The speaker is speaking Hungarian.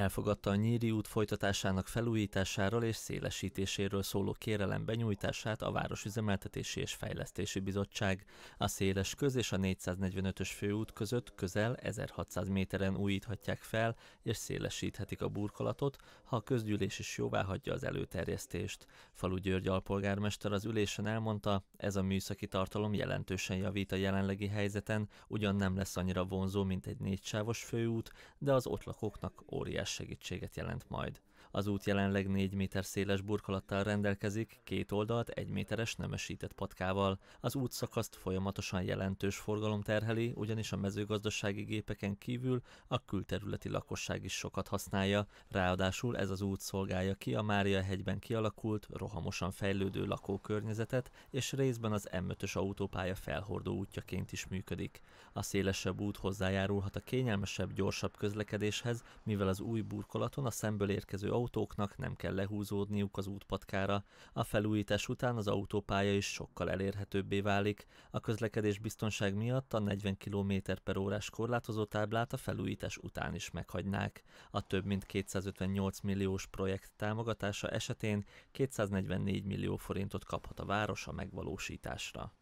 Elfogadta a Nyíri út folytatásának felújításáról és szélesítéséről szóló kérelem benyújtását a Városüzemeltetési és Fejlesztési Bizottság. A széles köz és a 445-ös főút között közel 1600 méteren újíthatják fel és szélesíthetik a burkolatot, ha a közgyűlés is jóvá hagyja az előterjesztést. Falu György alpolgármester az ülésen elmondta, ez a műszaki tartalom jelentősen javít a jelenlegi helyzeten, ugyan nem lesz annyira vonzó, mint egy négysávos főút, de az ott lakóknak óriás óriás segítséget jelent majd. Az út jelenleg 4 méter széles burkolattal rendelkezik, két oldalt egy méteres nemesített patkával. Az útszakaszt folyamatosan jelentős forgalom terheli, ugyanis a mezőgazdasági gépeken kívül a külterületi lakosság is sokat használja, ráadásul ez az út szolgálja ki a Mária hegyben kialakult, rohamosan fejlődő lakókörnyezetet, és részben az M5-ös autópálya felhordó útjaként is működik. A szélesebb út hozzájárulhat a kényelmesebb, gyorsabb közlekedéshez, mivel az új burkolaton a szemből érkező autóknak nem kell lehúzódniuk az útpatkára, a felújítás után az autópálya is sokkal elérhetőbbé válik, a közlekedés biztonság miatt a 40 km per órás korlátozó táblát a felújítás után is meghagynák. A több mint 258 milliós projekt támogatása esetén 244 millió forintot kaphat a város a megvalósításra.